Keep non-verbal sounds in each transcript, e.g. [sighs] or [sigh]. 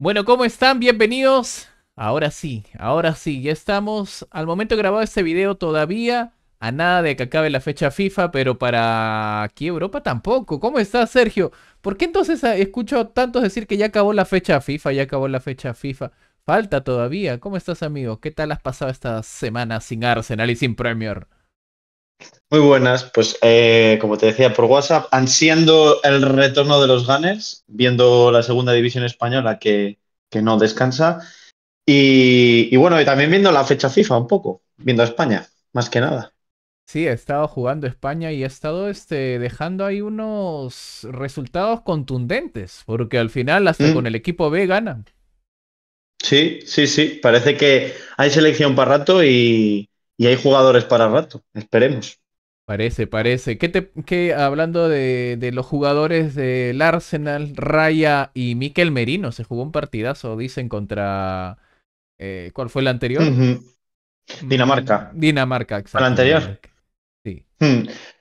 Bueno, ¿cómo están? Bienvenidos. Ahora sí, ahora sí, ya estamos. Al momento grabado este video todavía a nada de que acabe la fecha FIFA, pero para aquí Europa tampoco. ¿Cómo estás Sergio? ¿Por qué entonces ah, escucho escuchado tantos decir que ya acabó la fecha FIFA, ya acabó la fecha FIFA? Falta todavía. ¿Cómo estás, amigo? ¿Qué tal has pasado esta semana sin Arsenal y sin Premier? Muy buenas, pues eh, como te decía por WhatsApp, ansiando el retorno de los Gunners, viendo la segunda división española que, que no descansa. Y, bueno, también viendo la fecha FIFA un poco, viendo a España, más que nada. Sí, he estado jugando España y he estado este, dejando ahí unos resultados contundentes, porque al final hasta mm. con el equipo B ganan. Sí, sí, sí, parece que hay selección para rato y, y hay jugadores para rato, esperemos. Parece, parece. que te, hablando de, los jugadores del Arsenal, Raya y Miquel Merino, se jugó un partidazo, dicen, contra... Eh, ¿Cuál fue el anterior? Mm, Dinamarca. Dinamarca, exacto. ¿El anterior? Sí.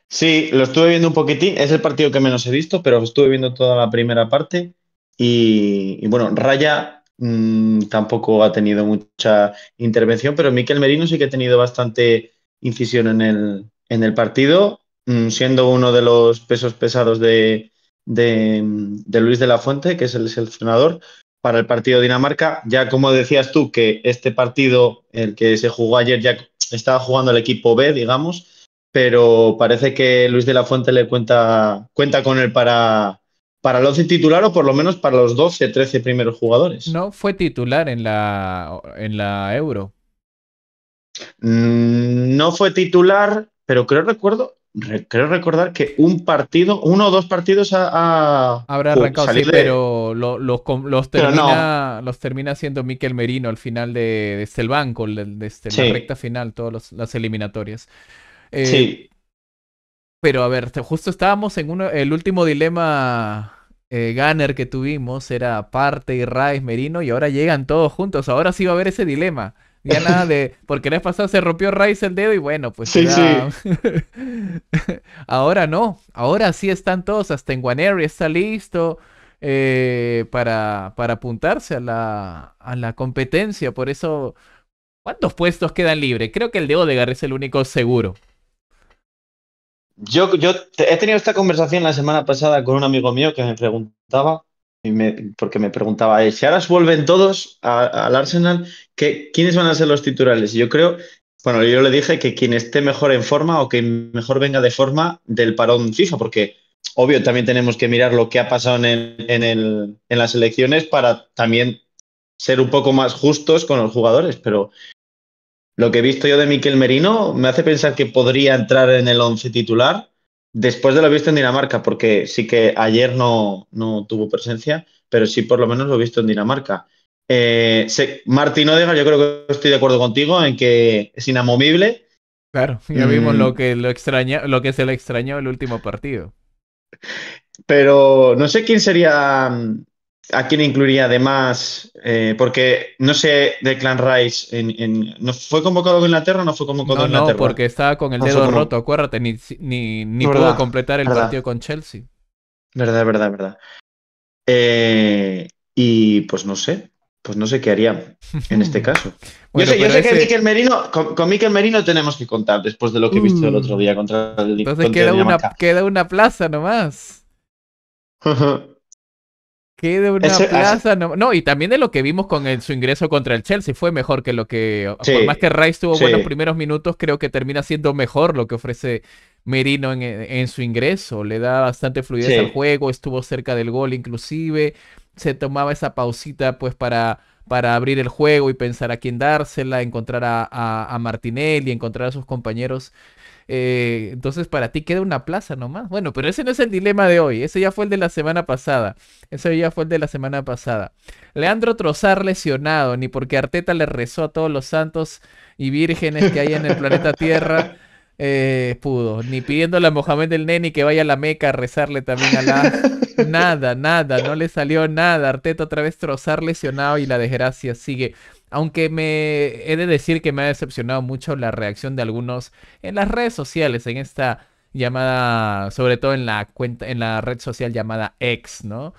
Sí, lo estuve viendo un poquitín. Es el partido que menos he visto, pero estuve viendo toda la primera parte. y bueno, Raya Mm, tampoco ha tenido mucha intervención, pero Miquel Merino sí que ha tenido bastante incisión en el, en el partido, mm, siendo uno de los pesos pesados de, mm, de, Luis de la Fuente, que es el seleccionador para el partido Dinamarca. Ya como decías tú, que este partido, el que se jugó ayer, ya estaba jugando el equipo B, digamos, pero parece que Luis de la Fuente le cuenta, cuenta con él para, para los 11 titular o por lo menos para los 12, 13 primeros jugadores. No fue titular en la, en la Euro. Mm, no fue titular, pero creo recuerdo, creo recordar que un partido, uno o dos partidos a... habrá arrancado, sí, pero los, los, los termina, siendo Miquel Merino al final de, desde este, banco, de este, la recta final, todas las eliminatorias. Eh, sí. Pero a ver, justo estábamos en uno, el último dilema eh, Gunner que tuvimos, era Parte y Raiz Merino, y ahora llegan todos juntos. Ahora sí va a haber ese dilema. Ya nada de. [laughs] Porque la vez pasada se rompió Rice el dedo y bueno, pues. Sí, [laughs] ahora no. Ahora sí están todos. Hasta en Guaneri está listo eh, para, para apuntarse a la, a la competencia. Por eso. ¿Cuántos puestos quedan libres? Creo que el de Odegar es el único seguro. Yo, he tenido esta conversación la semana pasada con un amigo mío que me preguntaba, porque me preguntaba, eh, si ahora vuelven todos al Arsenal, ¿qué, ¿quiénes van a ser los titulares? Y yo creo, bueno, yo le dije que quien esté mejor en forma o quien mejor venga de forma del parón FIFA, porque obvio también tenemos que mirar lo que ha pasado en, en las elecciones para también ser un poco más justos con los jugadores, pero lo que he visto yo de Miquel Merino me hace pensar que podría entrar en el 11 titular después de lo visto en Dinamarca, porque sí que ayer no, tuvo presencia, pero sí por lo menos lo he visto en Dinamarca. Eh, Martín Odega, yo creo que estoy de acuerdo contigo en que es inamovible. Claro, ya vimos mm. lo que lo extraña, lo que se le extrañó el último partido. Pero no sé quién sería ¿A quién incluiría además? Eh, porque no sé de Clan Rice, ¿no fue convocado con Inglaterra o no fue convocado con Inglaterra? No, porque estaba con el dedo roto, acuérdate, ni, ni, pudo completar el partido con Chelsea. Verdad, verdad, verdad. Eh, y pues no sé, pues no sé qué haría en este [laughs] caso. yo sé, que Merino, con, Merino tenemos que contar después de lo que he visto el mm. otro día contra el Entonces queda, una, queda una plaza nomás. [laughs] que de una plaza. No, no, y también de lo que vimos con su ingreso contra el Chelsea, fue mejor que lo que. por más que Rice tuvo buenos primeros minutos, creo que termina siendo mejor lo que ofrece Merino en, su ingreso. Le da bastante fluidez al juego, estuvo cerca del gol inclusive. Se tomaba esa pausita, pues, para, para abrir el juego y pensar a quién dársela, encontrar a, a, a Martinelli, encontrar a sus compañeros eh, entonces para ti queda una plaza nomás. Bueno, pero ese no es el dilema de hoy. Ese ya fue el de la semana pasada. Ese ya fue el de la semana pasada. Leandro Trozar lesionado, ni porque Arteta le rezó a todos los santos y vírgenes que hay en el planeta Tierra. [laughs] Eh, pudo, ni pidiéndole a Mohamed el Neni que vaya a la Meca a rezarle también a la... [laughs] Nada, nada, no le salió nada. Arteta otra vez trozar lesionado y la desgracia sigue. Aunque me he de decir que me ha decepcionado mucho la reacción de algunos en las redes sociales, en esta llamada, sobre todo en la cuenta, en la red social llamada X, ¿no?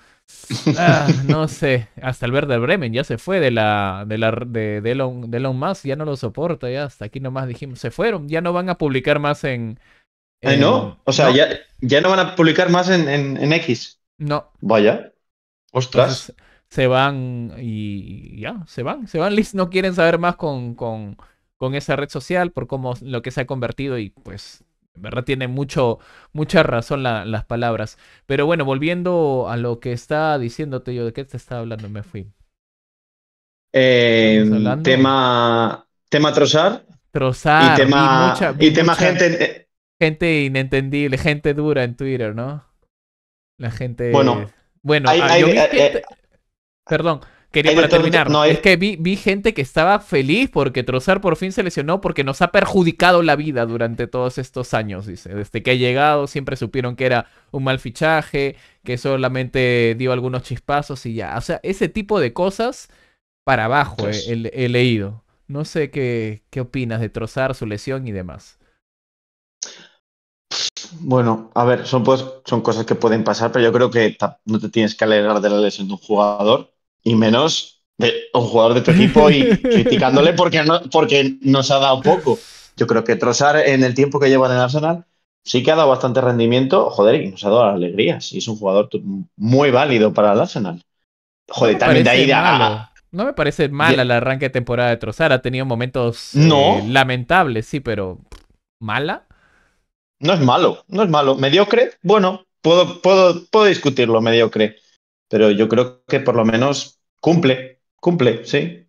Ah, no [laughs] sé, hasta el verde Bremen ya se fue de la de de, de Elon, de Elon Musk, ya no lo soporta, ya hasta aquí nomás dijimos, se fueron, ya no van a publicar más en, Ay, no, o sea, Ya, ya no van a publicar más en, en, en X. No. Vaya. Ostras se van y ya, se van, se van. listos, no quieren saber más con, con, con esa red social por cómo lo que se ha convertido y pues en verdad tiene mucho, mucha razón las palabras. Pero bueno, volviendo a lo que está diciéndote yo, ¿de qué te estaba hablando? Me fui. Eh, tema, tema trozar. Trozar. Y tema, y tema gente. Eh, gente inentendible, gente dura en Twitter, ¿no? La gente. Bueno, bueno, hay, ah, hay, eh, eh, Perdón, quería terminar. Es que vi, gente que estaba feliz porque Trozar por fin se lesionó porque nos ha perjudicado la vida durante todos estos años, dice. Desde que ha llegado siempre supieron que era un mal fichaje, que solamente dio algunos chispazos y ya. O sea, ese tipo de cosas para abajo eh, he, leído. No sé qué, qué opinas de Trozar, su lesión y demás. Bueno, a ver, son, pues, son cosas que pueden pasar, pero yo creo que no te tienes que alegrar de la lesión de un jugador y menos de un jugador de tu equipo y [laughs] criticándole porque, porque nos ha dado poco. Yo creo que Trossard en el tiempo que lleva en el Arsenal sí que ha dado bastante rendimiento, joder, y nos ha dado alegrías. Y es un jugador muy válido para el Arsenal. Joder, también de ahí No me parece mal el arranque de temporada de Trozar. Ha tenido momentos eh, lamentables, sí, pero ¿mala? No es malo, no es malo. ¿Mediocre? Bueno, puedo, puedo, puedo discutirlo, mediocre pero yo creo que por lo menos cumple, cumple, sí.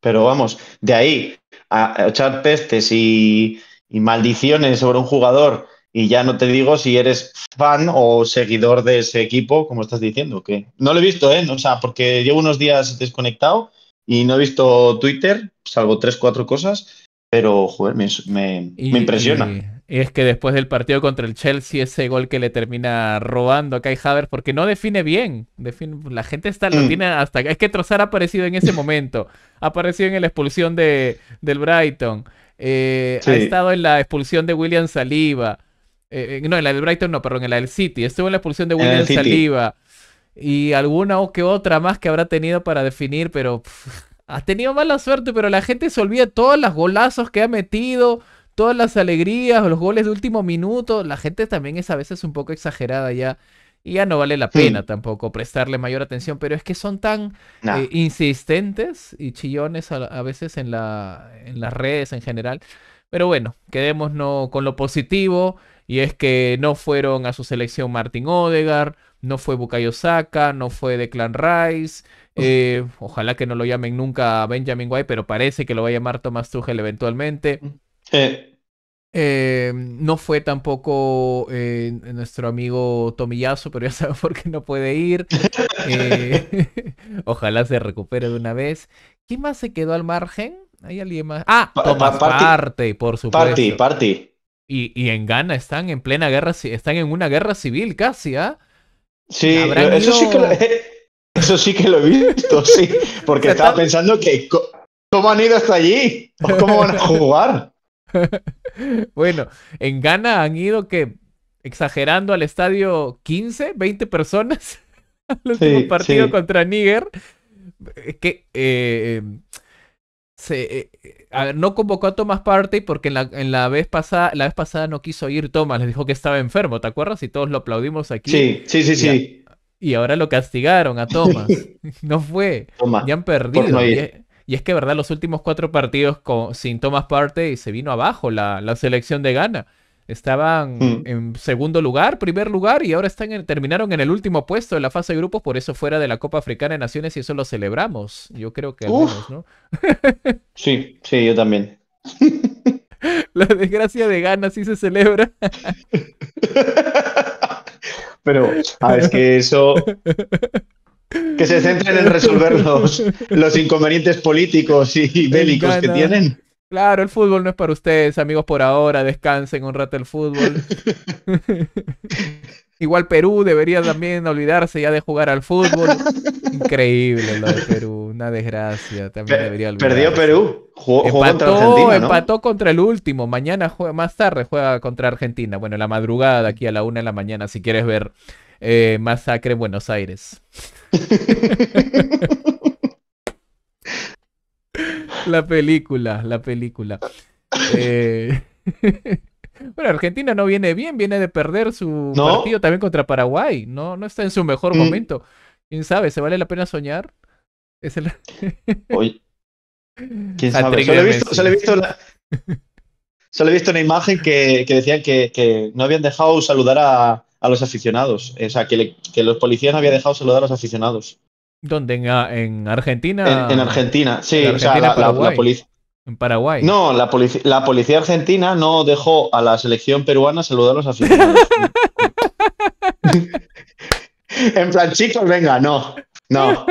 Pero vamos, de ahí a echar pestes y, maldiciones sobre un jugador y ya no te digo si eres fan o seguidor de ese equipo, como estás diciendo, que no lo he visto, ¿eh? O sea, porque llevo unos días desconectado y no he visto Twitter, salvo tres, cuatro cosas, pero, joder, me, me impresiona es que después del partido contra el Chelsea, ese gol que le termina robando a Kai Havertz, porque no define bien. la gente está, lo mm. tiene hasta. Es que Trozar ha aparecido en ese momento. Ha aparecido en la expulsión de, del Brighton. Eh, ha estado en la expulsión de William Saliba. Eh, eh, no, en la del Brighton, no, perdón, en la del City. Estuvo en la expulsión de William Saliba. Y alguna o que otra más que habrá tenido para definir, pero. ha tenido mala suerte, pero la gente se olvida todos los golazos que ha metido todas las alegrías los goles de último minuto, la gente también es a veces un poco exagerada ya. Y ya no vale la pena tampoco prestarle mayor atención, pero es que son tan eh, insistentes y chillones a, veces en, la, en las redes en general. Pero bueno, quedémonos con lo positivo y es que no fueron a su selección Martin Odegar, no fue Bukayo Saka, no fue Declan Rice, eh, ojalá que no lo llamen nunca Benjamin White, pero parece que lo va a llamar Thomas Tuchel eventualmente. Eh. Eh, no fue tampoco eh, nuestro amigo Tomillazo, pero ya saben por qué no puede ir. Eh, [laughs] ojalá se recupere de una vez. ¿Quién más se quedó al margen? ¿Hay alguien más? Ah, Parte, por supuesto. Party, Party. Y, en Ghana están en plena guerra, están en una guerra civil casi, ¿ah? Sí, eso, sí que lo, [laughs] eso sí que lo he visto, sí. [laughs] Porque estaba pensando que cómo han ido hasta allí, cómo van a jugar. [laughs] bueno, en Ghana han ido que, exagerando al estadio, 15, 20 personas [laughs] al último partido contra Níger. Eh, que eh, em, eh, no convocó a Thomas Partey porque en la, vez pasada, la vez pasada no quiso ir Thomas, le dijo que estaba enfermo, ¿te acuerdas? Y todos lo aplaudimos aquí. Sí, sí, sí, y ahora lo castigaron a Thomas. [laughs] no fue. ya han perdido. Y es que, verdad, los últimos cuatro partidos con, sin Thomas Partey se vino abajo la, selección de Ghana. Estaban mm. en segundo lugar, primer lugar y ahora están terminaron en el último puesto de la fase de grupos, por eso fuera de la Copa Africana de Naciones y eso lo celebramos. Yo creo que al menos, ¿no? [laughs] sí, sí, yo también. [laughs] la desgracia de Ghana sí se celebra. [laughs] Pero, ah, es que eso que se centren en resolver los, inconvenientes políticos y bélicos que tienen. Claro, el fútbol no es para ustedes, amigos, por ahora. Descansen un rato el fútbol. [laughs] Igual Perú debería también olvidarse ya de jugar al fútbol. Increíble lo de Perú, una desgracia. También debería olvidarse. Perdió Perú, empató, contra Empató contra el último. Mañana, juega, más tarde, juega contra Argentina. Bueno, la madrugada, aquí a la una de la mañana, si quieres ver eh, Masacre en Buenos Aires. [laughs] la película, la película. Eh, [laughs] bueno, Argentina no viene bien, viene de perder su partido también contra Paraguay. No, no está en su mejor mm. momento. ¿Quién sabe? ¿Se vale la pena soñar? [laughs] ¿Quién sabe? Solo he, visto, una imagen que, decían que, no habían dejado saludar a, a los aficionados. O sea, que, los policías no había dejado saludar a los aficionados. ¿Dónde? ¿En, ah, Argentina? En, Argentina, sí. En En Paraguay. No, la, policía argentina no dejó a la selección peruana saludar a los aficionados. [laughs] en plan, chicos, venga, no. No.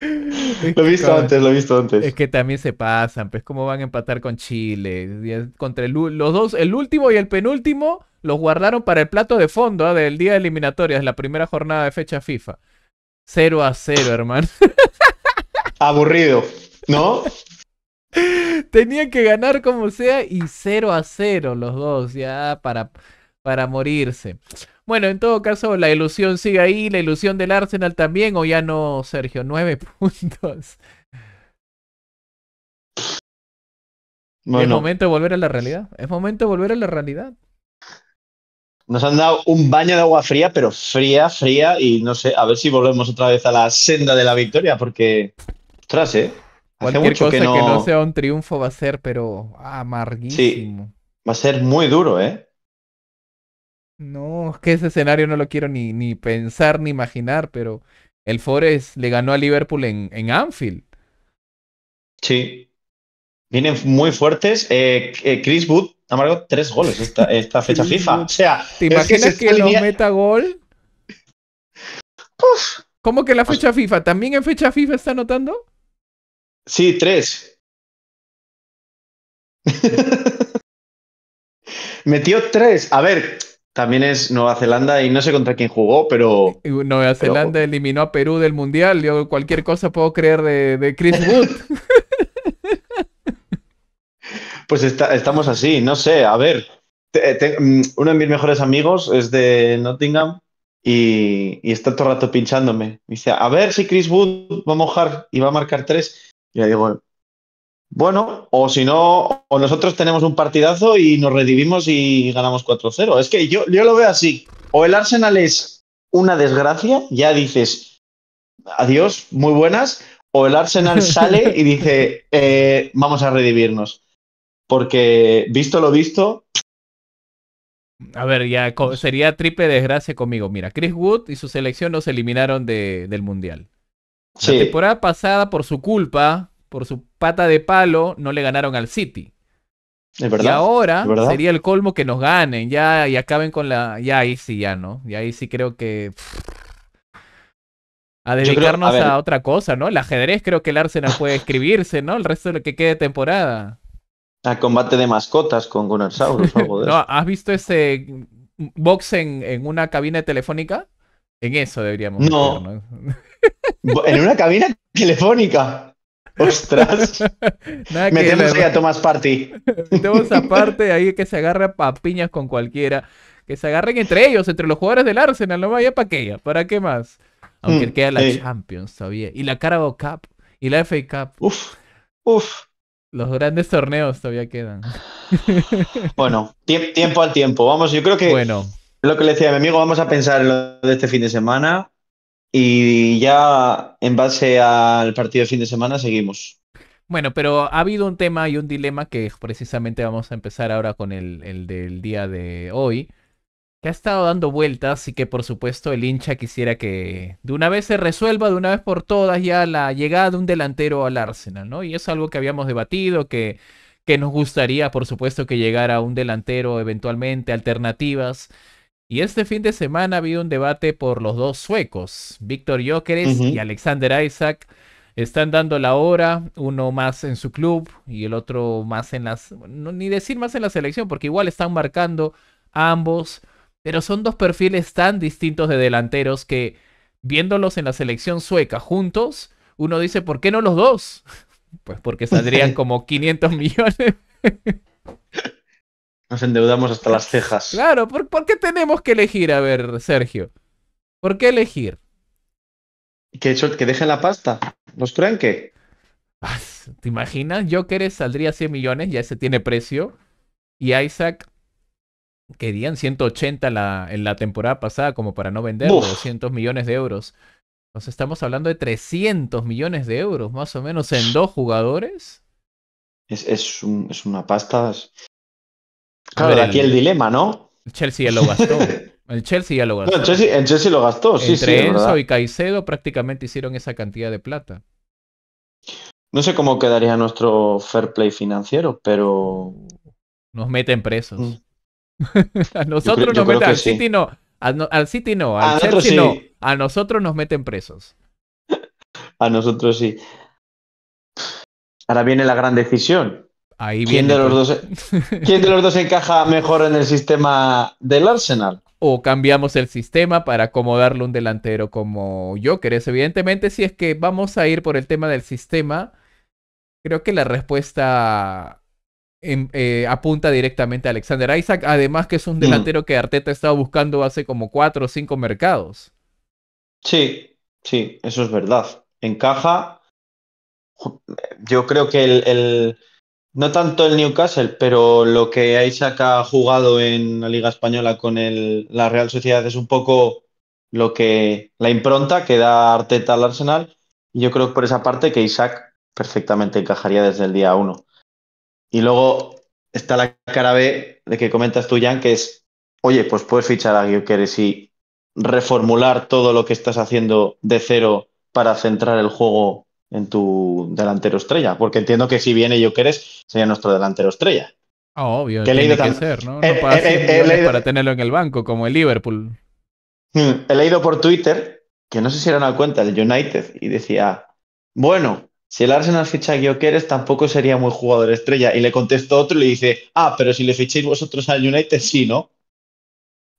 lo he visto antes, lo he visto antes. Es que también se pasan, pues cómo van a empatar con Chile. Contra los dos, el último y el penúltimo, los guardaron para el plato de fondo ¿ah? del día de eliminatorias, la primera jornada de fecha FIFA. 0 a 0, hermano. [laughs] Aburrido, ¿no? Tenían que ganar como sea y 0 a 0 los dos, ya para, para morirse. Bueno, en todo caso, la ilusión sigue ahí, la ilusión del Arsenal también, o ya no, Sergio, nueve [laughs] puntos. ¿Es momento de volver a la realidad? ¿Es momento de volver a la realidad? Nos han dado un baño de agua fría, pero fría, fría, y no sé, a ver si volvemos otra vez a la senda de la victoria, porque, ostras, ¿eh? Cualquier cosa que no... sea un triunfo va a ser, pero amarguísimo. va a ser muy duro, ¿eh? No, es que ese escenario no lo quiero ni, ni pensar ni imaginar, pero el Forest le ganó a Liverpool en, en Anfield. Sí. Vienen muy fuertes. Eh, eh, Chris Wood ha marcado tres goles esta, fecha FIFA. O sea, ¿te imaginas que, lo meta gol? Pues, ¿Cómo que la pues fecha FIFA? ¿También en fecha FIFA está anotando? Sí, tres. [laughs] Metió tres. A ver, también es Nueva Zelanda y no sé contra quién jugó, pero. Nueva Zelanda eliminó a Perú del Mundial. Yo cualquier cosa puedo creer de, de Chris Wood. [laughs] Pues estamos así, no sé, a ver. Mm, uno de mis mejores amigos es de Nottingham y, está todo el rato pinchándome. dice, a ver si Chris Wood va a mojar y va a marcar tres. Y le digo, bueno, o si no, o nosotros tenemos un partidazo y nos redivimos y ganamos 4-0. Es que yo, yo lo veo así. O el Arsenal es una desgracia, ya dices, adiós, muy buenas, o el Arsenal [laughs] sale y dice, eh, vamos a redivirnos porque visto lo visto. A ver, ya sería triple desgracia conmigo. Mira, Chris Wood y su selección nos eliminaron de, del Mundial. Sí. La temporada pasada, por su culpa, por su pata de palo, no le ganaron al City. ¿Es verdad? Y ahora sería el colmo que nos ganen, ya y acaben con la. Ya ahí sí, ya, ¿no? Ya ahí sí creo que. A dedicarnos a, otra cosa, ¿no? El ajedrez creo que el Arsenal puede escribirse, ¿no? El resto de lo que quede temporada. A combate de mascotas con Gonosaurus o algo de [laughs] eso. no, ¿Has visto ese box en, una cabina telefónica? En eso deberíamos. No. en una cabina telefónica. Ostras. [laughs] Nada Metemos a Tomás Party. Metemos aparte ahí que se agarra a piñas con cualquiera. Que se agarren entre ellos, entre los jugadores del Arsenal. No vaya para aquella. ¿Para qué más? Aunque mm, queda la Champions todavía. Y la Carabao Cup. Y la FA Cup. Uf. Uf. Los grandes torneos todavía quedan. [laughs] Bueno, tiempo al tiempo. Vamos, yo creo que bueno. lo que le decía a mi amigo, vamos a pensar en lo de este fin de semana y ya en base al partido de fin de semana seguimos. Bueno, pero ha habido un tema y un dilema que precisamente vamos a empezar ahora con el del día de hoy, que ha estado dando vueltas y que por supuesto el hincha quisiera que de una vez se resuelva de una vez por todas ya la llegada de un delantero al Arsenal, ¿no? Y es algo que habíamos debatido, que, que nos gustaría por supuesto que llegara un delantero eventualmente, alternativas. Y este fin de semana ha habido un debate por los dos suecos, Víctor Jókeres y Alexander Isaac. Están dando la hora, uno más en su club y el otro más en las... ni decir más en la selección, porque igual están marcando ambos pero son dos perfiles tan distintos de delanteros que viéndolos en la selección sueca juntos, uno dice, ¿por qué no los dos? [laughs] Pues porque saldrían [laughs] como 500 millones. [laughs] Nos endeudamos hasta las cejas. Claro, ¿por, qué tenemos que elegir? A ver, Sergio. ¿Por qué elegir? Que, dejen la pasta. ¿Nos creen que? ¿Te imaginas? Joker saldría 100 millones, ya ese tiene precio. Y Isaac querían 180 en la, en la temporada pasada como para no vender 200 millones de euros. Entonces estamos hablando de 300 millones de euros más o menos en dos jugadores. Es, es, es una pasta. Claro, ver, aquí el, dilema, ¿no? El Chelsea ya lo gastó. [laughs] El Chelsea ya lo gastó. el Chelsea, el Chelsea, lo gastó, sí, Entre sí. Enzo y Caicedo prácticamente hicieron esa cantidad de plata. No sé cómo quedaría nuestro fair play financiero, pero. Nos meten presos. Mm. [laughs] a nosotros nos meten, al City no, al City no, al no, a nosotros nos meten presos. [laughs] a nosotros sí. Ahora viene la gran decisión. Pues. E- ¿Quién, de los dos, los dos encaja mejor en el sistema del Arsenal? [laughs] o cambiamos el sistema para acomodarlo un delantero como yo Joker. Evidentemente, si es que vamos a ir por el tema del sistema, creo que la respuesta eh, apunta directamente a Alexander Isaac, además que es un delantero mm. que Arteta estado buscando hace como cuatro o cinco mercados. Sí, sí, eso es verdad. Encaja, yo creo que el, no tanto el Newcastle, pero lo que Isaac ha jugado en la Liga Española con la Real Sociedad es un poco lo que la impronta que da Arteta al Arsenal. Y yo creo que por esa parte que Isaac perfectamente encajaría desde el día uno. Y luego está la cara B de que comentas tú, Jan, que es, oye, pues puedes fichar a quieres y reformular todo lo que estás haciendo de cero para centrar el juego en tu delantero estrella. Porque entiendo que si viene quieres, sería nuestro delantero estrella. Ah, obvio, que tiene que ¿no? para, tenerlo en el banco, como el Liverpool. Hmm, he leído por Twitter, que no sé si eran cuenta del United, y decía, bueno, si el Arsenal ficha a quieres, tampoco sería muy jugador estrella. Y le contestó otro y le dice, ah, pero si le fichéis vosotros al United, sí, ¿no?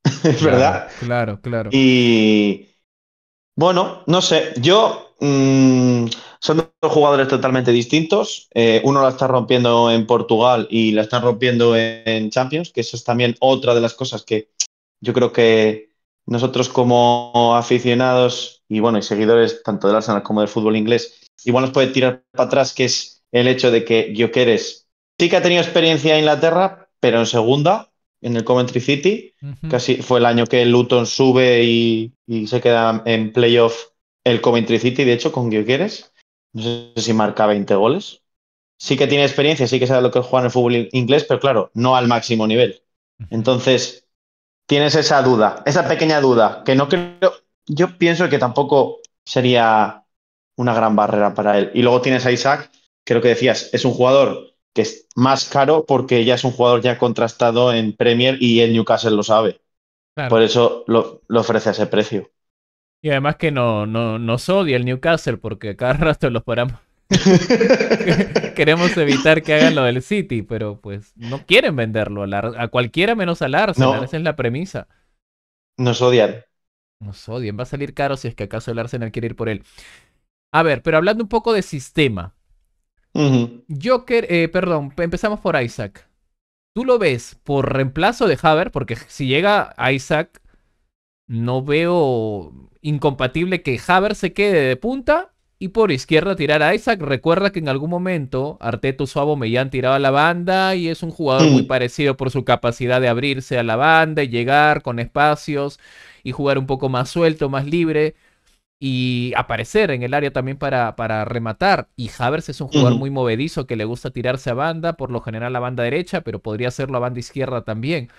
[laughs] Es ¿Verdad? Claro, claro. Y bueno, no sé, yo mm, son dos jugadores totalmente distintos. Eh, uno la está rompiendo en Portugal y la está rompiendo en Champions, que eso es también otra de las cosas que yo creo que nosotros como aficionados y bueno, y seguidores tanto del Arsenal como del fútbol inglés, igual nos puede tirar para atrás, que es el hecho de que Gioqueres sí que ha tenido experiencia en Inglaterra, pero en segunda, en el Coventry City. Casi fue el año que Luton sube y, se queda en playoff el Coventry City, de hecho, con Gioqueres, No sé si marca 20 goles. Sí que tiene experiencia, sí que sabe lo que es en el fútbol inglés, pero claro, no al máximo nivel. Entonces, tienes esa duda, esa pequeña duda, que no creo, yo pienso que tampoco sería una gran barrera para él. Y luego tienes a Isaac, que lo que decías, es un jugador que es más caro porque ya es un jugador ya contrastado en Premier y el Newcastle lo sabe. Por eso lo, lo, ofrece a ese precio. Y además que no, no nos odia el Newcastle porque cada rato los paramos. [laughs] Queremos evitar que hagan lo del City, pero pues no quieren venderlo a, cualquiera menos a Arsenal. Esa es la premisa. Nos odian. Nos odian. Va a salir caro si es que acaso el Arsenal quiere ir por él. A ver, pero hablando un poco de sistema. Joker, eh, perdón, empezamos por Isaac. ¿Tú lo ves por reemplazo de Haver Porque si llega Isaac, no veo incompatible que Haver se quede de punta y por izquierda tirar a Isaac. Recuerda que en algún momento Arteto, Suavo me han tirado a la banda y es un jugador muy parecido por su capacidad de abrirse a la banda y llegar con espacios y jugar un poco más suelto, más libre y aparecer en el área también para, para rematar. Y Havers es un jugador muy movedizo que le gusta tirarse a banda, por lo general a banda derecha, pero podría hacerlo a banda izquierda también.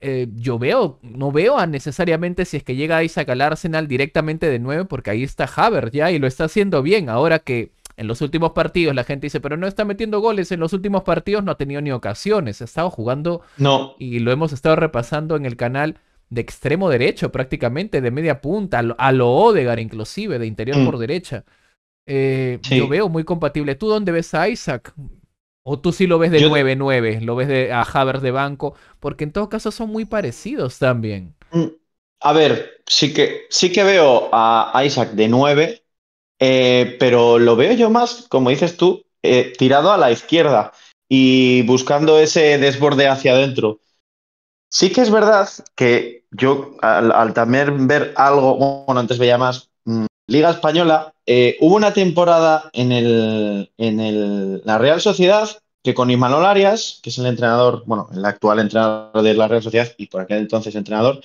Eh, yo veo, no veo necesariamente si es que llega Isaac al Arsenal directamente de nueve, porque ahí está Havers ya y lo está haciendo bien. Ahora que en los últimos partidos la gente dice, pero no está metiendo goles, en los últimos partidos no ha tenido ni ocasiones, ha estado jugando y lo hemos estado repasando en el canal de extremo derecho prácticamente, de media punta, a lo, Odegar inclusive, de interior mm. por derecha. Eh, yo veo muy compatible. ¿Tú dónde ves a Isaac? ¿O tú sí lo ves de 9-9? ¿Lo ves de, a Haber de banco? Porque en todo caso son muy parecidos también. Mm, a ver, sí que, sí que veo a Isaac de 9, eh, pero lo veo yo más, como dices tú, eh, tirado a la izquierda y buscando ese desborde hacia adentro. Sí que es verdad que yo, al, también ver algo, bueno, antes veía más mm, Liga Española, eh, hubo una temporada en, la Real Sociedad que con Imanol Arias, que es el entrenador, bueno, el actual entrenador de la Real Sociedad y por aquel entonces entrenador,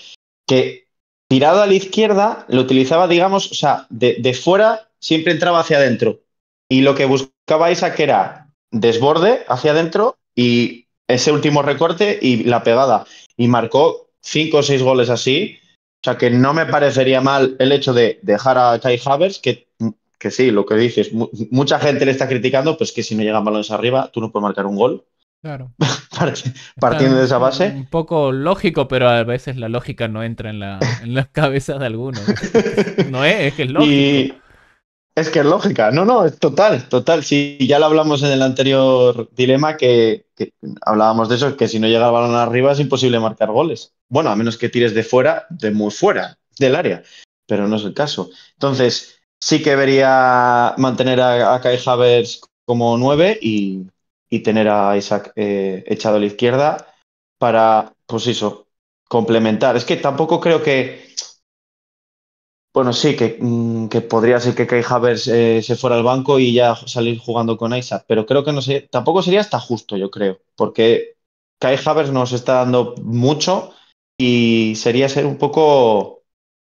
que tirado a la izquierda lo utilizaba, digamos, o sea, de, de fuera siempre entraba hacia adentro. Y lo que buscaba Isaac era desborde hacia adentro y ese último recorte y la pegada y marcó cinco o seis goles así. O sea que no me parecería mal el hecho de dejar a Kai Havers, que, que sí, lo que dices, mucha gente le está criticando, pues que si no llegan balones arriba, tú no puedes marcar un gol. Claro. [laughs] Partiendo de esa base. Un poco lógico, pero a veces la lógica no entra en, la, en las [laughs] cabezas de algunos. [laughs] No es, que es lógico. Es que es lógica, no, no, es total, total. Sí, ya lo hablamos en el anterior dilema que, hablábamos de eso, que si no llega el balón arriba es imposible marcar goles. Bueno, a menos que tires de fuera, de muy fuera del área, pero no es el caso. Entonces, sí que debería mantener a, a Kai Havers como 9 y, tener a Isaac eh, echado a la izquierda para, pues eso, complementar. Es que tampoco creo que bueno, sí, mm, que, podría ser que Kai Havers eh, se fuera al banco y ya salir jugando con Isaac, pero creo que no sé, tampoco sería hasta justo, yo creo, porque Kai Havertz nos está dando mucho y sería ser un poco,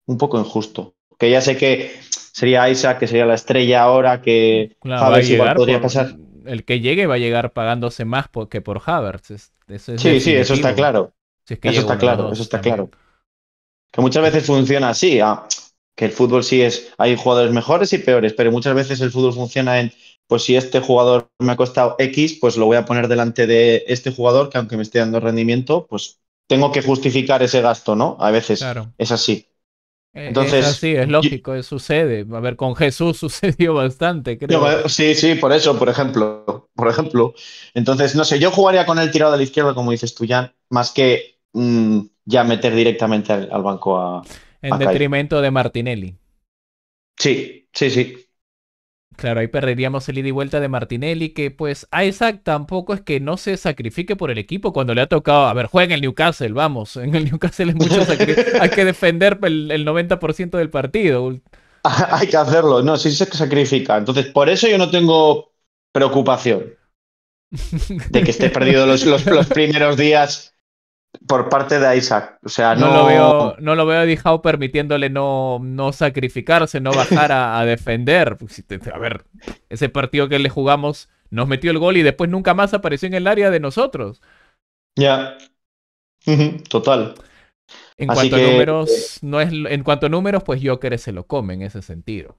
un poco injusto. Que ya sé que sería Isaac, que sería la estrella ahora, que podría pasar. El que llegue va a llegar pagándose más que por Havertz. sí, sí, eso está claro. eso, está claro eso está claro, Que muchas veces funciona así. Ah, que el fútbol sí es, hay jugadores mejores y peores, pero muchas veces el fútbol funciona en, pues si este jugador me ha costado X, pues lo voy a poner delante de este jugador que aunque me esté dando rendimiento, pues tengo que justificar ese gasto, ¿no? A veces claro. es así. Eh, Entonces, es así, es lógico, sucede. A ver, con Jesús [laughs] sucedió bastante, creo. Eh, sí, sí, por eso, por ejemplo. Por ejemplo. Entonces, no sé, yo jugaría con el tirado de la izquierda, como dices tú, Jan, más que mm, ya meter directamente al banco a, en detrimento de Martinelli. Sí, sí, sí. Claro, ahí perderíamos el ida y vuelta de Martinelli, que pues a Isaac tampoco es que no se sacrifique por el equipo cuando le ha tocado, a ver, juega en el Newcastle, vamos, en el Newcastle mucho [laughs] hay que defender el, 90% del partido. [laughs] hay que hacerlo, no, sí se sacrifica. Entonces, por eso yo no tengo preocupación [laughs] de que esté perdido los, los, los primeros días por parte de Isaac. O sea, no, lo veo, no lo veo a permitiéndole no, no sacrificarse, no bajar a, defender. Pues, a ver, ese partido que le jugamos nos metió el gol y después nunca más apareció en el área de nosotros. Ya. Total. En cuanto a números, eh, no es en cuanto a números, pues Joker se lo come en ese sentido.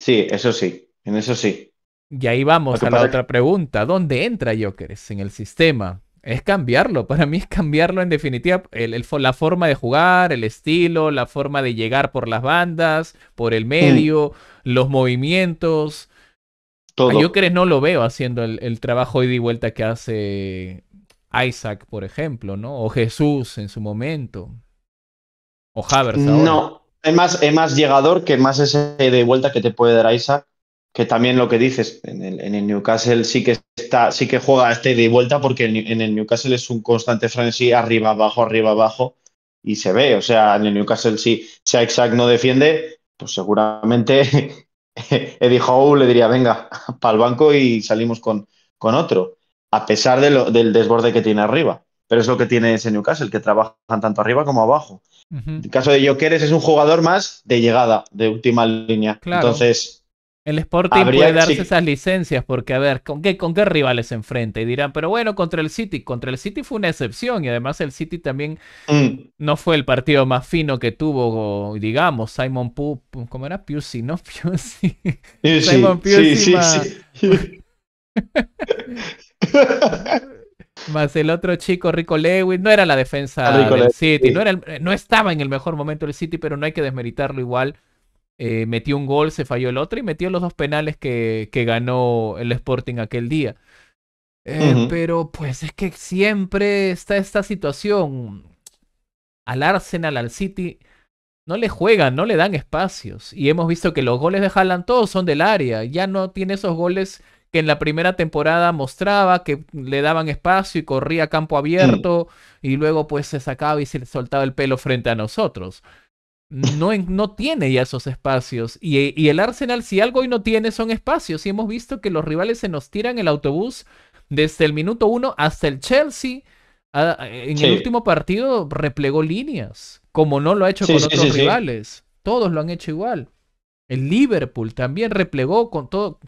Sí, eso sí, en eso sí. Y ahí vamos a la otra pregunta. ¿Dónde entra Joker? ¿En el sistema? es cambiarlo. [laughs] Para mí es cambiarlo en definitiva. El, la forma de jugar, el estilo, la forma de llegar por las bandas, por el medio, los movimientos. Ah, yo creo que no lo veo haciendo el, trabajo ida y vuelta que hace Isaac, por ejemplo, ¿no? O Jesús en su momento. O Havers No, es más, es más llegador que más ese de vuelta que te puede dar Isaac que también lo que dices, en el, en el, Newcastle sí que está, sí que juega este de vuelta porque en el Newcastle es un constante frenesí arriba, abajo, arriba, abajo, y se ve. O sea, en el Newcastle si, si Isaac no defiende, pues seguramente [laughs] Eddie Howe le diría, venga, [laughs] para el banco y salimos con, con otro, a pesar de lo, del desborde que tiene arriba. Pero es lo que tiene ese Newcastle, que trabajan tanto arriba como abajo. En el caso de Jokeres es un jugador más de llegada, de última línea. Entonces, el Sporting puede darse esas licencias porque, a ver, ¿con qué, ¿con qué rivales se enfrenta? Y dirán, pero bueno, contra el City. Contra el City fue una excepción y además el City también mm. no fue el partido más fino que tuvo, digamos, Simon Pu... ¿Cómo era? Pusey, ¿no? [laughs] Pusey. Simon Pusey más... [laughs] más el otro chico, Rico Lewis, no era la defensa del City, no, no estaba en el mejor momento del City, pero no hay que desmeritarlo igual eh, metió un gol, se falló el otro y metió los dos penales que, que ganó el Sporting aquel día. Eh, pero pues es que siempre está esta situación. Al Arsenal, al City, no le juegan, no le dan espacios. Y hemos visto que los goles de Haaland todos son del área. Ya no tiene esos goles que en la primera temporada mostraba, que le daban espacio y corría campo mm. abierto y luego pues se sacaba y se le soltaba el pelo frente a nosotros no, tiene ya esos espacios. Y, el Arsenal, si algo hoy no tiene, son espacios. Y hemos visto que los rivales se nos tiran el autobús desde el minuto uno hasta el Chelsea. Ah, en el último partido replegó líneas, como no lo ha hecho con otros rivales. Todos lo han hecho igual. El Liverpool también replegó con todo.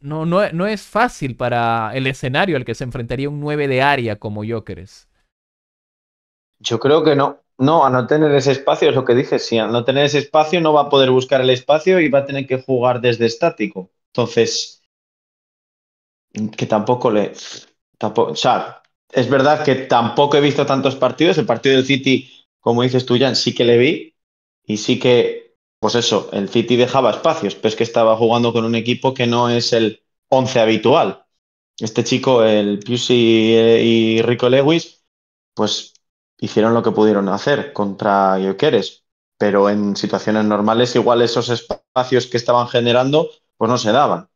No, no, es fácil para el escenario al que se enfrentaría un 9 de área como Jokers Yo creo que no. No, a no tener ese espacio, es lo que dije, sí, a no tener ese espacio no va a poder buscar el espacio y va a tener que jugar desde estático. Entonces, que tampoco le... Tampoco, o sea, es verdad que tampoco he visto tantos partidos, el partido del City, como dices tú, Jan, sí que le vi y sí que, pues eso, el City dejaba espacios, pero es que estaba jugando con un equipo que no es el 11 habitual. Este chico, el Pusey eh, y Rico Lewis, pues hicieron lo que pudieron hacer contra Yoqueres, pero en situaciones normales igual esos espacios que estaban generando pues no se daban.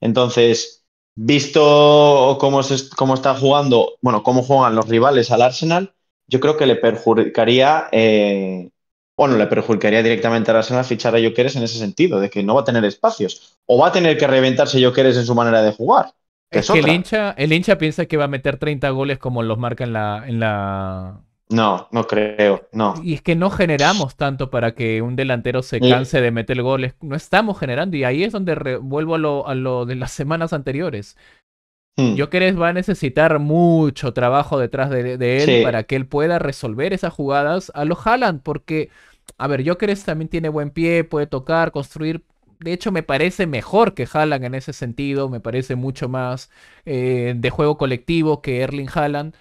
Entonces, visto cómo, se, cómo está jugando, bueno, cómo juegan los rivales al Arsenal, yo creo que le perjudicaría, eh, bueno, le perjudicaría directamente al Arsenal fichar a Yoqueres en ese sentido, de que no va a tener espacios, o va a tener que reventarse Yoqueres en su manera de jugar que el hincha, el hincha piensa que va a meter 30 goles como los marca en la, en la... No, no creo, no. Y es que no generamos tanto para que un delantero se canse de meter goles. No estamos generando y ahí es donde vuelvo a lo, de las semanas anteriores. Hmm. Yo creo va a necesitar mucho trabajo detrás de, él para que él pueda resolver esas jugadas a lo Haaland, porque, a ver, yo que también tiene buen pie, puede tocar, construir, de hecho me parece mejor que Haaland en ese sentido, me parece mucho más eh, de juego colectivo que Erling Haaland,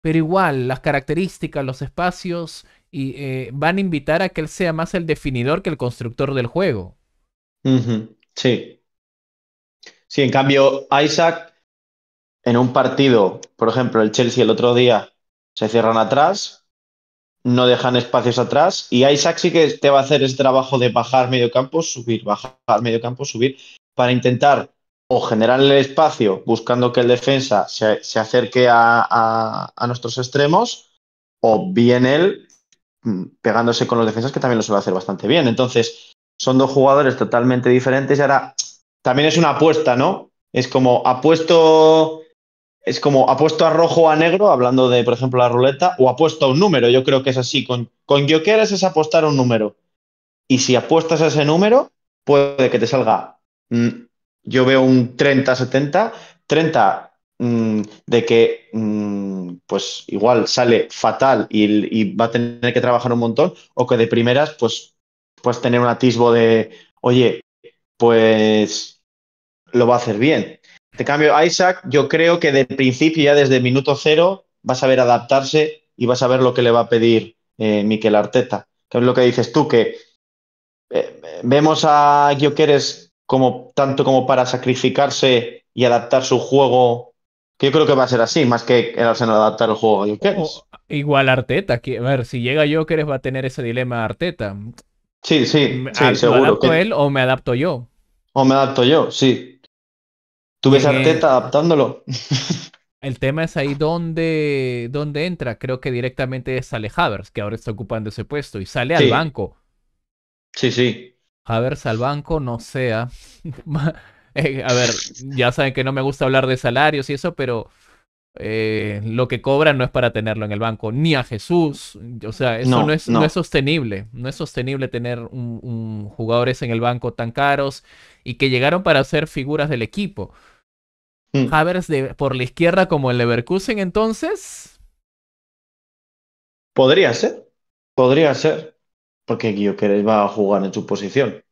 pero igual las características, los espacios y, eh, van a invitar a que él sea más el definidor que el constructor del juego. Sí. Sí, en cambio, Isaac en un partido, por ejemplo, el Chelsea el otro día, se cierran atrás, no dejan espacios atrás. Y hay Saxi que te va a hacer ese trabajo de bajar medio campo, subir, bajar medio campo, subir, para intentar o generar el espacio buscando que el defensa se, acerque a, a, a, nuestros extremos, o bien él mm, pegándose con los defensas, que también lo suele hacer bastante bien. Entonces, son dos jugadores totalmente diferentes y ahora también es una apuesta, ¿no? Es como apuesto es como apuesto a rojo o a negro, hablando de, por ejemplo, la ruleta, o apuesto a un número. Yo creo que es así. Con, con Jokeres es apostar a un número. Y si apuestas a ese número, puede que te salga. Mm, yo veo un 30-70, 30 mm, de que mm, pues igual sale fatal y, y, va a tener que trabajar un montón, o que de primeras, pues puedes tener un atisbo de, oye, pues lo va a hacer bien. Te cambio, Isaac, yo creo que de principio, ya desde minuto cero, vas a ver adaptarse y vas a ver lo que le va a pedir eh, Miquel Arteta. Que es lo que dices tú, que eh, vemos a Jokeres como tanto como para sacrificarse y adaptar su juego, que yo creo que va a ser así, más que el Arsenal adaptar el juego a Jokeres. Igual Arteta, a ver, si llega Jokeres va a tener ese dilema Arteta. Sí, sí, sí ¿Me adapto él o me adapto yo? O me adapto yo, sí. Tú ves a Arteta eh, adaptándolo. El tema es ahí donde, dónde entra. Creo que directamente es Havers, que ahora está ocupando ese puesto, y sale al banco. Sí, sí. Havers al banco, no sea. [laughs] Eh, a ver, ya saben que no me gusta hablar de salarios y eso, pero eh, lo que cobran no es para tenerlo en el banco, ni a Jesús. O sea, eso no, es, no. es, sostenible. No es sostenible tener un, jugadores en el banco tan caros y que llegaron para ser figuras del equipo. Mm. de, por la izquierda como el Leverkusen, entonces. Podría ser. Podría ser. Porque Guioqueres va a jugar en su posición.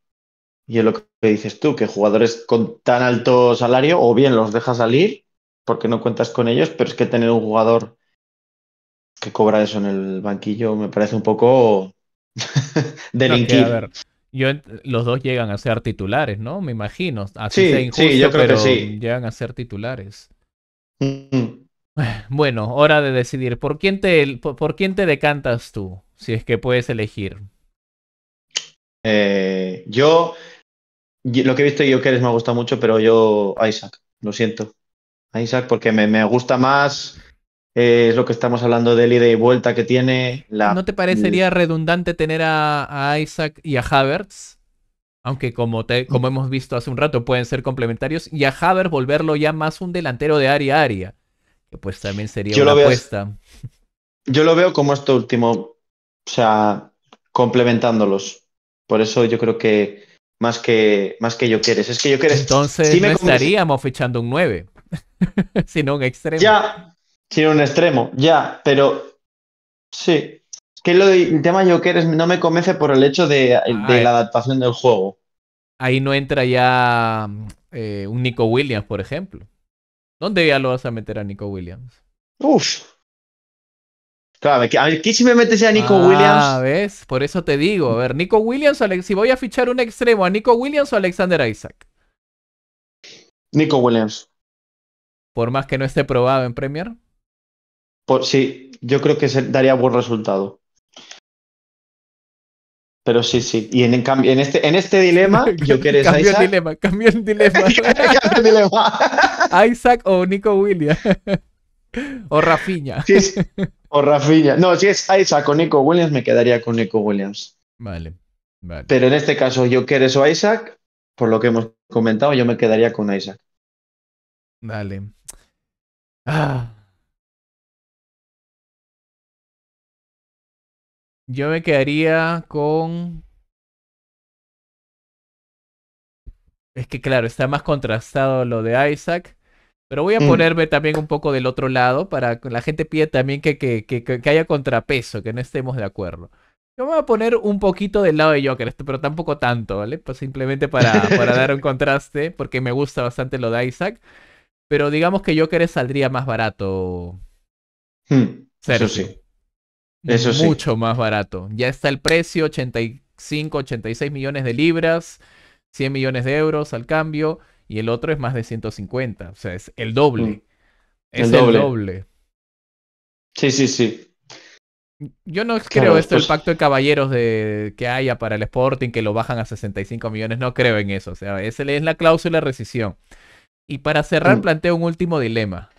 Y es lo que dices tú, que jugadores con tan alto salario, o bien los dejas salir porque no cuentas con ellos, pero es que tener un jugador que cobra eso en el banquillo me parece un poco [laughs] delinquir yo, los dos llegan a ser titulares, ¿no? Me imagino. Así sí, sí, yo creo que sí. Llegan a ser titulares. Mm. [sighs] Bueno, hora de decidir. ¿Por quién, te, por, quién te decantas tú? Si es que puedes elegir. Eh, yo, lo que he visto yo que les me gusta mucho, pero yo, Isaac, lo siento. Isaac, porque me, me gusta más eh, es lo que estamos hablando del ida y vuelta que tiene. La... ¿No te parecería mm. redundante tener a, Isaac y a Havertz? Aunque como, te, como hemos visto hace un rato pueden ser complementarios. Y a Havertz volverlo ya más un delantero de área a área. Que pues también sería una apuesta. Yo lo veo como esto último. O sea, complementándolos. Por eso yo creo que más que, más que yo quieres. Es que yo quieres. Entonces no estaríamos fechando un 9. [laughs] sino un extremo. Ya, tiene un extremo, ya, pero sí. Que el tema Joker no me convence por el hecho de, ah, la eh. adaptación del juego. Ahí no entra ya eh, un Nico Williams, por ejemplo. ¿Dónde ya lo vas a meter a Nico Williams? Uf. Claro, ¿qué si me metes a Nico ah, Williams. Ah, ves, por eso te digo. A ver, Nico Williams, si voy a fichar un extremo, ¿a Nico Williams o Alexander Isaac? Nico Williams. Por más que no esté probado en Premier. Pues sí, yo creo que daría buen resultado. Pero sí, sí. Y en, en, este, en este dilema, [laughs] yo quiero Isaac. Cambio el dilema, cambio el dilema. [laughs] [laughs] Isaac o Nico Williams. o Rafiña. O Rafiña. No, si es Isaac o Nico Williams, me quedaría con Nico Williams. Vale. vale. Pero en este caso, yo quiero a Isaac, por lo que hemos comentado, yo me quedaría con Isaac. Vale. Ah. Yo me quedaría con. Es que claro, está más contrastado lo de Isaac. Pero voy a mm. ponerme también un poco del otro lado para que la gente pida también que, que, haya contrapeso, que no estemos de acuerdo. Yo me voy a poner un poquito del lado de Joker, este, pero tampoco tanto, ¿vale? Pues simplemente para, para dar un [laughs] contraste, porque me gusta bastante lo de Isaac. Pero digamos que Joker saldría más barato. Mm. sí. Eso Mucho más barato. Ya está el precio, 85, 86 millones de libras, 100 millones de euros al cambio, y el otro es más de 150, o sea, es el doble. Mm. Es el doble. Sí, sí, sí. Yo no creo esto, el pues. pacto de caballeros de, que haya para el Sporting, que lo bajan a 65 millones, no creo en eso. O sea, es, es la cláusula de rescisión. Y para cerrar, mm. planteo un último dilema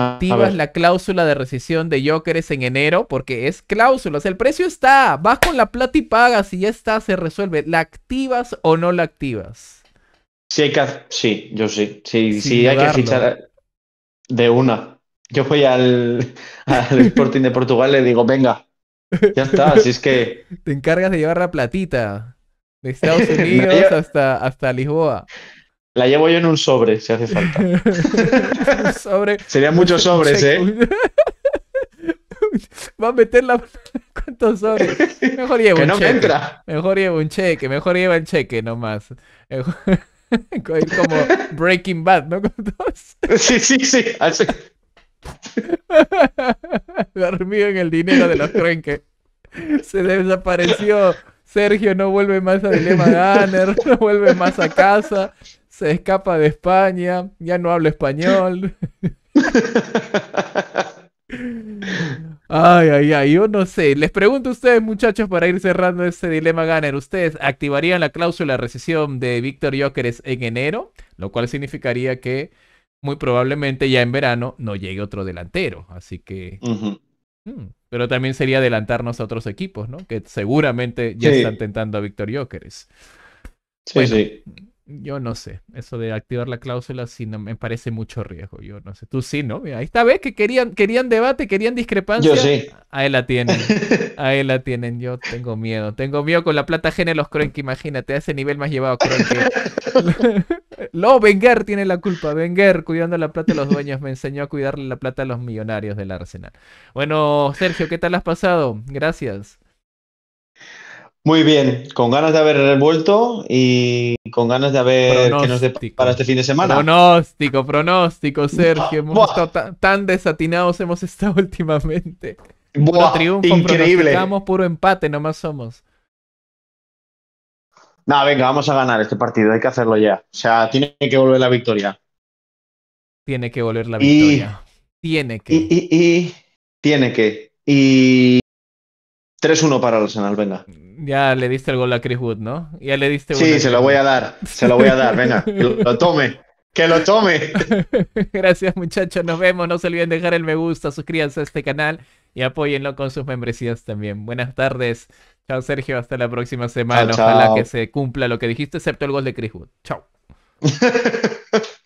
activas la cláusula de rescisión de Jokers en enero, porque es cláusula, o el precio está, vas con la plata y pagas y ya está, se resuelve. ¿La activas o no la activas? Sí, sí yo sí. Sí, sí hay que fichar de una. Yo fui [laughs] al, Sporting de Portugal y le digo, venga, ya está, así es que... [laughs] Te encargas de llevar la platita de [laughs] Estados Unidos hasta, hasta Lisboa. La llevo yo en un sobre, si hace falta. [laughs] sobre. Serían muchos sobres, ¿eh? [laughs] Va a meter la... [laughs] ¿Cuántos sobres? Mejor llevo un cheque. entra. Mejor llevo un cheque, mejor lleva el cheque nomás. Es como Breaking Bad, ¿no? sí, sí, sí. Así. Dormido en el dinero de los trenques. Se desapareció. Sergio no vuelve más a Dilema Gunner, no vuelve más a casa escapa de España, ya no habla español. Ay, ay, ay, yo no sé. Les pregunto a ustedes, muchachos, para ir cerrando este dilema Gunner, ¿ustedes activarían la cláusula de rescisión de Víctor Jóqueres en enero? Lo cual significaría que muy probablemente ya en verano no llegue otro delantero. Así que. Hmm, pero también sería adelantarnos a otros equipos, ¿no? Que seguramente ya están tentando a Víctor Jóqueres. Sí, sí. Yo no sé, eso de activar la cláusula sí no, me parece mucho riesgo, yo no sé. Tú sí, ¿no? Esta ahí está, que querían, querían debate, querían discrepancia. Yo sí. Ahí la tienen, ahí [laughs] la tienen, yo tengo miedo. Tengo miedo con la plata ajena de los Cronky, imagínate, a ese nivel más llevado Cronky. no, [laughs] Wenger tiene la culpa, Wenger cuidando la plata de los dueños me enseñó a cuidarle la plata a los millonarios del Arsenal. Bueno, Sergio, ¿qué tal has pasado? Gracias. Muy bien, con ganas de haber revuelto y con ganas de haber para este fin de semana. Pronóstico, pronóstico, Sergio. Ah, tan desatinados hemos estado [laughs] últimamente. Buah, triunfo, increíble. puro empate, nomás somos. No, venga, vamos a ganar este partido, hay que hacerlo ya. O sea, tiene que volver la victoria. Tiene que volver la victoria. tiene que. Y, tiene que. Y 3-1 para Arsenal, venga. Ya le diste el gol a Chris Wood, ¿no? Ya le diste. Sí, se lo voy a dar. Se lo voy a dar. Venga, lo, [laughs] tome. Que lo tome. [laughs] Gracias, muchachos. Nos vemos. No se olviden dejar el me gusta, suscríbanse a este canal y apóyenlo con sus membresías también. Buenas tardes. Chao, Sergio. Hasta la próxima semana. Ojalá que se cumpla lo que dijiste, excepto el gol de Chris Wood. Chao. [laughs]